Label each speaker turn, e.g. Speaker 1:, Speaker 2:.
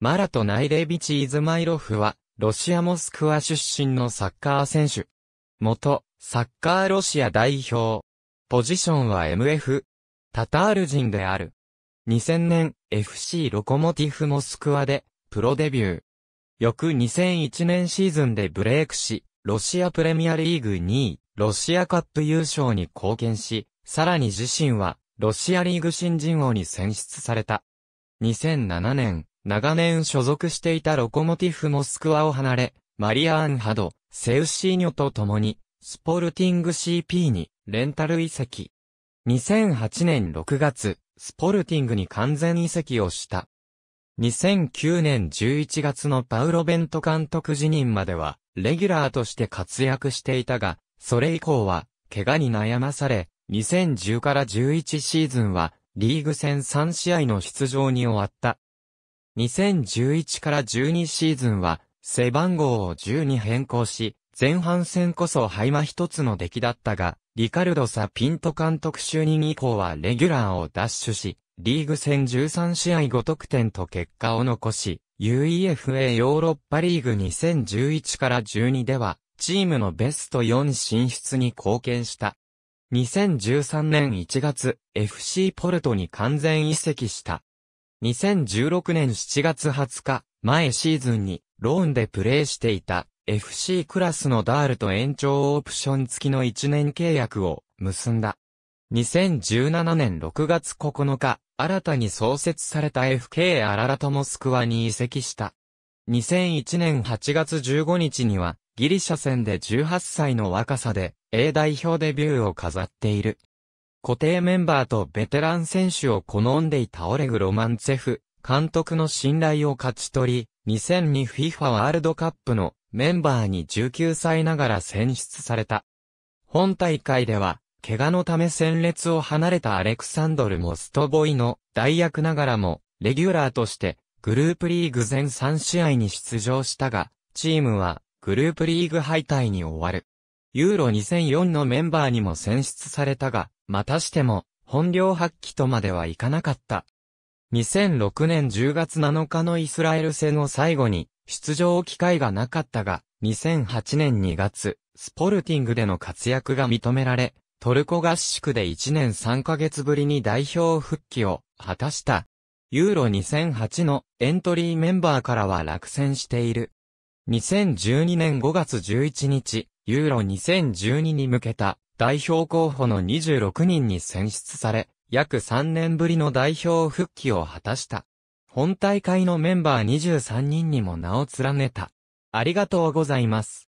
Speaker 1: マラト・ナイレービチ・イズマイロフは、ロシア・モスクワ出身のサッカー選手。元、サッカーロシア代表。ポジションは MF。タタール人である。2000年、FC ロコモティフ・モスクワで、プロデビュー。翌2001年シーズンでブレイクし、ロシアプレミアリーグ2位、ロシアカップ優勝に貢献し、さらに自身は、ロシアリーグ新人王に選出された。2007年、長年所属していたロコモティフモスクワを離れ、マリア・アンハド、セウシーニョと共に、スポルティング CP に、レンタル移籍。2008年6月、スポルティングに完全移籍をした。2009年11月のパウロ・ベント監督辞任までは、レギュラーとして活躍していたが、それ以降は、怪我に悩まされ、2010から11シーズンは、リーグ戦3試合の出場に終わった。2011から12シーズンは、背番号を10に変更し、前半戦こそハイマ一つの出来だったが、リカルド・サ・ピント監督就任以降はレギュラーを奪取し、リーグ戦13試合5得点と結果を残し、UEFA ヨーロッパリーグ2011から12では、チームのベスト4進出に貢献した。2013年1月、FC ポルトに完全移籍した。2016年7月20日、前シーズンに、ローンでプレーしていた、FC クラスのダールと延長オプション付きの1年契約を結んだ。2017年6月9日、新たに創設された FK アララトモスクワに移籍した。2001年8月15日には、ギリシャ戦で18歳の若さで、A 代表デビューを飾っている。固定メンバーとベテラン選手を好んでいたオレグ・ロマンツェフ、監督の信頼を勝ち取り、2002 FIFA ワールドカップのメンバーに19歳ながら選出された。本大会では、怪我のため戦列を離れたアレクサンドル・モストボイの代役ながらも、レギュラーとして、グループリーグ全3試合に出場したが、チームは、グループリーグ敗退に終わる。ユーロ2004のメンバーにも選出されたが、またしても、本領発揮とまではいかなかった。2006年10月7日のイスラエル戦を最後に、出場機会がなかったが、2008年2月、スポルティングでの活躍が認められ、トルコ合宿で1年3ヶ月ぶりに代表復帰を果たした。ユーロ2008のエントリーメンバーからは落選している。2012年5月11日、ユーロ2012に向けた代表候補の26人に選出され、約3年ぶりの代表復帰を果たした。本大会のメンバー23人にも名を連ねた。ありがとうございます。